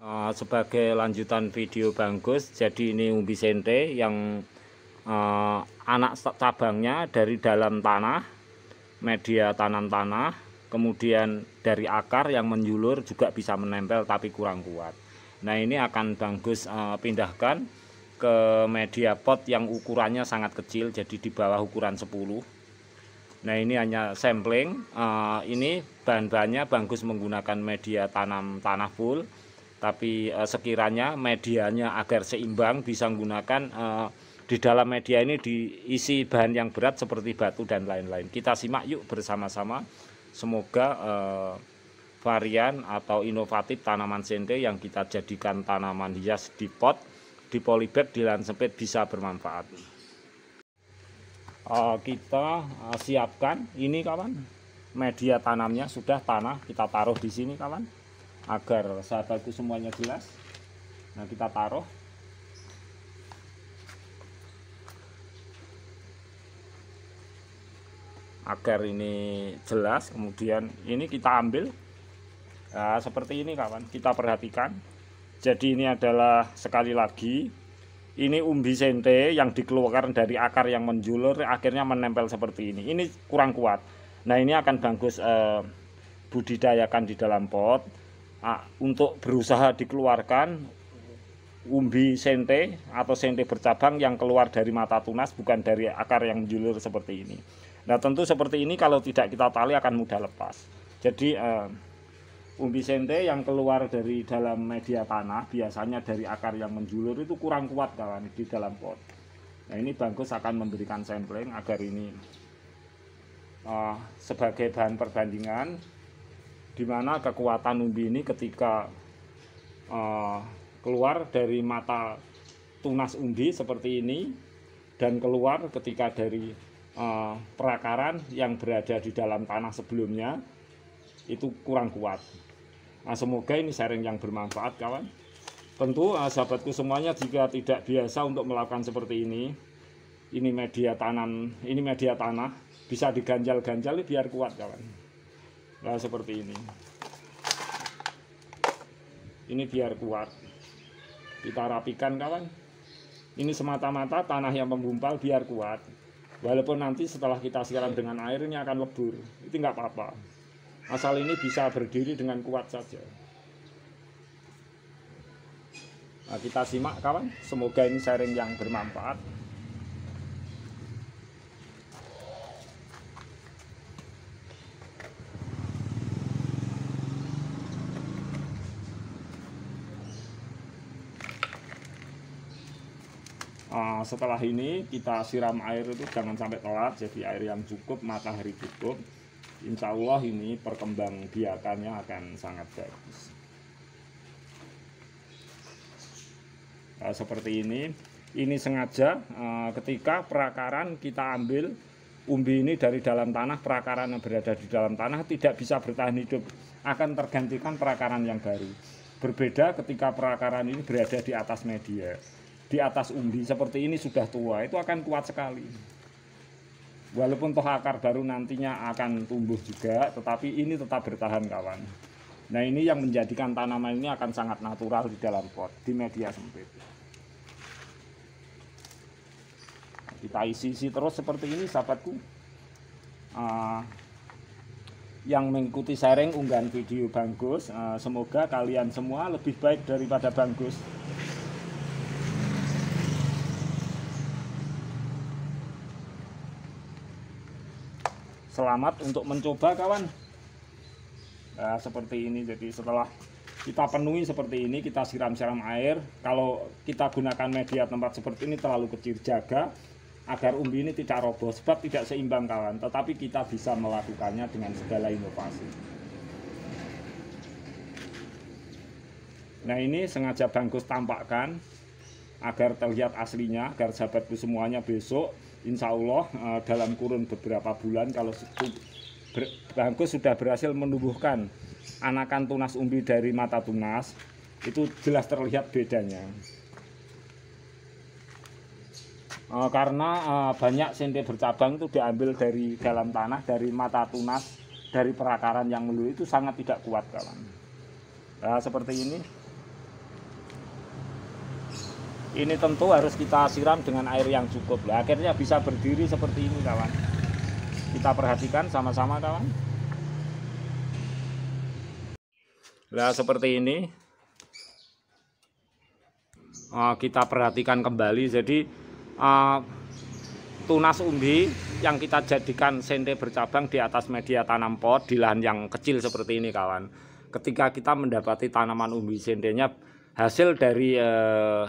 Ah, sebagai lanjutan video bangkus jadi ini umbi sente yang uh, anak cabangnya dari dalam tanah media tanam tanah kemudian dari akar yang menjulur juga bisa menempel tapi kurang kuat nah ini akan bangkus uh, pindahkan ke media pot yang ukurannya sangat kecil jadi di bawah ukuran 10 Nah ini hanya sampling. Uh, ini bahan-bahannya bangkus menggunakan media tanam tanah full tapi uh, sekiranya medianya agar seimbang bisa menggunakan uh, eh, di dalam media ini diisi bahan yang berat seperti batu dan lain-lain. Kita simak yuk bersama-sama. Semoga eh, varian atau inovatif tanaman sente yang kita jadikan tanaman hias di pot, di polybag, di lahan sempit bisa bermanfaat. Eh, kita eh, siapkan ini kawan media tanamnya sudah tanah kita taruh di sini kawan agar sahabatku semuanya jelas nah kita taruh agar ini jelas kemudian ini kita ambil nah, seperti ini kawan kita perhatikan jadi ini adalah sekali lagi ini umbi sente yang dikeluarkan dari akar yang menjulur akhirnya menempel seperti ini ini kurang kuat nah ini akan bagus eh, budidayakan di dalam pot Ah, untuk berusaha dikeluarkan umbi sente atau sente bercabang yang keluar dari mata tunas bukan dari akar yang menjulur seperti ini. Nah tentu seperti ini kalau tidak kita tali akan mudah lepas. Jadi uh, umbi sente yang keluar dari dalam media tanah biasanya dari akar yang menjulur itu kurang kuat kawan di dalam pot. Nah ini bagus akan memberikan sampling agar ini uh, sebagai bahan perbandingan di mana kekuatan umbi ini ketika uh, keluar dari mata tunas umbi seperti ini dan keluar ketika dari uh, perakaran yang berada di dalam tanah sebelumnya itu kurang kuat. Nah, semoga ini sharing yang bermanfaat kawan. Tentu uh, sahabatku semuanya jika tidak biasa untuk melakukan seperti ini, ini media tanam, ini media tanah bisa diganjal ganjali biar kuat kawan. Nah seperti ini. Ini biar kuat. Kita rapikan kawan. Ini semata-mata tanah yang menggumpal biar kuat. Walaupun nanti setelah kita siram dengan air ini akan lebur, itu nggak apa-apa. Asal ini bisa berdiri dengan kuat saja. Nah, kita simak kawan, semoga ini sharing yang bermanfaat. uh, setelah ini kita siram air itu jangan sampai telat jadi air yang cukup matahari cukup insya Allah ini perkembang biakannya akan sangat bagus uh, seperti ini ini sengaja uh, ketika perakaran kita ambil umbi ini dari dalam tanah perakaran yang berada di dalam tanah tidak bisa bertahan hidup akan tergantikan perakaran yang baru berbeda ketika perakaran ini berada di atas media di atas umbi seperti ini sudah tua itu akan kuat sekali walaupun toh akar baru nantinya akan tumbuh juga tetapi ini tetap bertahan kawan nah ini yang menjadikan tanaman ini akan sangat natural di dalam pot di media sempit kita isi-isi terus seperti ini sahabatku uh, yang mengikuti sharing unggahan video bangkus, ah, Semoga kalian semua lebih baik daripada Gus. selamat untuk mencoba kawan nah, seperti ini jadi setelah kita penuhi seperti ini kita siram-siram air kalau kita gunakan media tempat seperti ini terlalu kecil jaga agar umbi ini tidak roboh sebab tidak seimbang kawan tetapi kita bisa melakukannya dengan segala inovasi nah ini sengaja bangkus tampakkan agar terlihat aslinya agar sahabatku semuanya besok insya Allah eh, dalam kurun beberapa bulan kalau ber, sudah berhasil menumbuhkan anakan tunas umbi dari mata tunas itu jelas terlihat bedanya eh, karena eh, banyak sente bercabang itu diambil dari dalam tanah dari mata tunas dari perakaran yang dulu itu sangat tidak kuat kawan nah, seperti ini ini tentu harus kita siram dengan air yang cukup lah akhirnya bisa berdiri seperti ini kawan kita perhatikan sama-sama kawan lah seperti ini uh, kita perhatikan kembali jadi uh, tunas umbi yang kita jadikan sente bercabang di atas media tanam pot di lahan yang kecil seperti ini kawan ketika kita mendapati tanaman umbi sentenya hasil dari eh,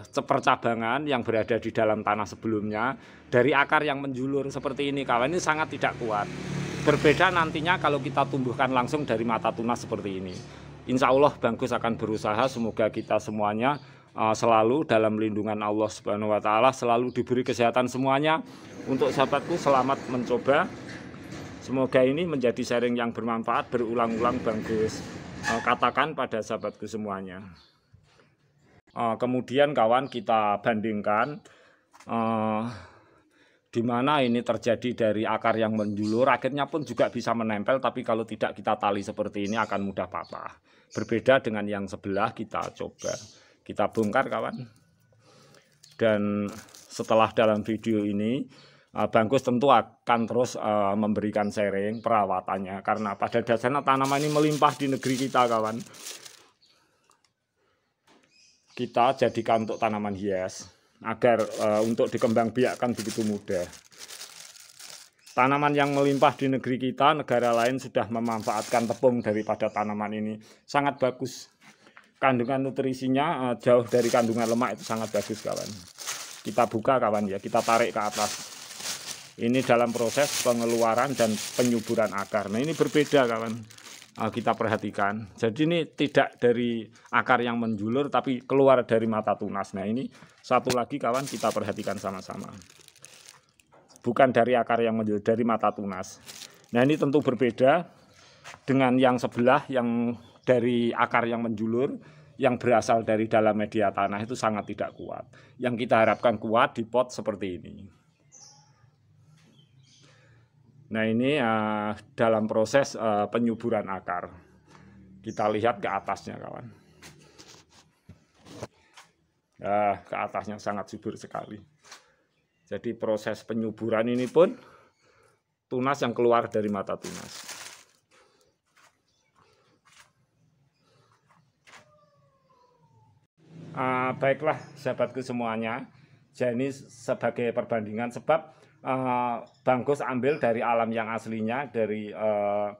yang berada di dalam tanah sebelumnya dari akar yang menjulur seperti ini kawan ini sangat tidak kuat berbeda nantinya kalau kita tumbuhkan langsung dari mata tunas seperti ini Insya Allah Bangkus akan berusaha semoga kita semuanya eh, selalu dalam lindungan Allah Subhanahu Wa Taala selalu diberi kesehatan semuanya untuk sahabatku selamat mencoba semoga ini menjadi sharing yang bermanfaat berulang-ulang Bangkus eh, katakan pada sahabatku semuanya Eh, kemudian kawan kita bandingkan uh, di mana ini terjadi dari akar yang menjulur, akhirnya pun juga bisa menempel, tapi kalau tidak kita tali seperti ini akan mudah patah. Berbeda dengan yang sebelah kita coba kita bongkar kawan. Dan setelah dalam video ini eh, Bangkus tentu akan terus memberikan sharing perawatannya karena pada dasarnya tanaman ini melimpah di negeri kita kawan kita jadikan untuk tanaman hias agar e, untuk dikembangbiakkan begitu mudah. Tanaman yang melimpah di negeri kita, negara lain sudah memanfaatkan tepung daripada tanaman ini. Sangat bagus. Kandungan nutrisinya e, jauh dari kandungan lemak itu sangat bagus kawan. Kita buka kawan ya, kita tarik ke atas. Ini dalam proses pengeluaran dan penyuburan akar. Nah ini berbeda kawan Eh, kita perhatikan. Jadi ini tidak dari akar yang menjulur tapi keluar dari mata tunas. Nah ini satu lagi kawan kita perhatikan sama-sama. Bukan dari akar yang menjulur, dari mata tunas. Nah ini tentu berbeda dengan yang sebelah yang dari akar yang menjulur yang berasal dari dalam media tanah itu sangat tidak kuat. Yang kita harapkan kuat di pot seperti ini. Nah ini uh, dalam proses uh, penyuburan akar. Kita lihat ke atasnya kawan. Uh, ke atasnya sangat subur sekali. Jadi proses penyuburan ini pun tunas yang keluar dari mata tunas. Uh, baiklah sahabatku semuanya. Jadi sebagai perbandingan sebab uh, bangkus ambil dari alam yang aslinya dari uh,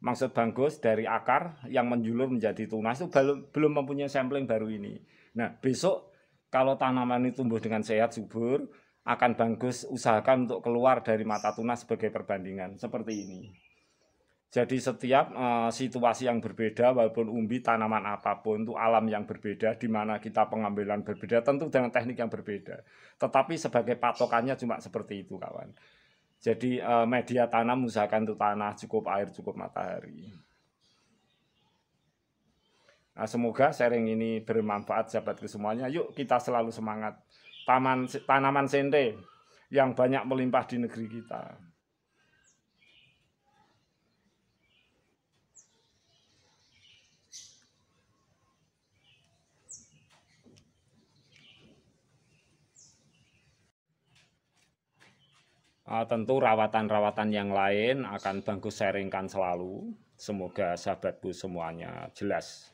maksud bangkus dari akar yang menjulur menjadi tunas itu belum belum mempunyai sampling baru ini. Nah, besok kalau tanaman ini tumbuh dengan sehat subur akan bangkus usahakan untuk keluar dari mata tunas sebagai perbandingan seperti ini. Jadi setiap uh, situasi yang berbeda, walaupun umbi tanaman apapun itu alam yang berbeda, di mana kita pengambilan berbeda, tentu dengan teknik yang berbeda. Tetapi sebagai patokannya cuma seperti itu, kawan. Jadi uh, media tanam usahakan itu tanah, cukup air, cukup matahari. Nah, semoga sharing ini bermanfaat sahabatku semuanya. Yuk kita selalu semangat. Taman tanaman sende yang banyak melimpah di negeri kita. Uh, tentu rawatan-rawatan yang lain akan Bangku sharingkan selalu. Semoga sahabatku semuanya jelas.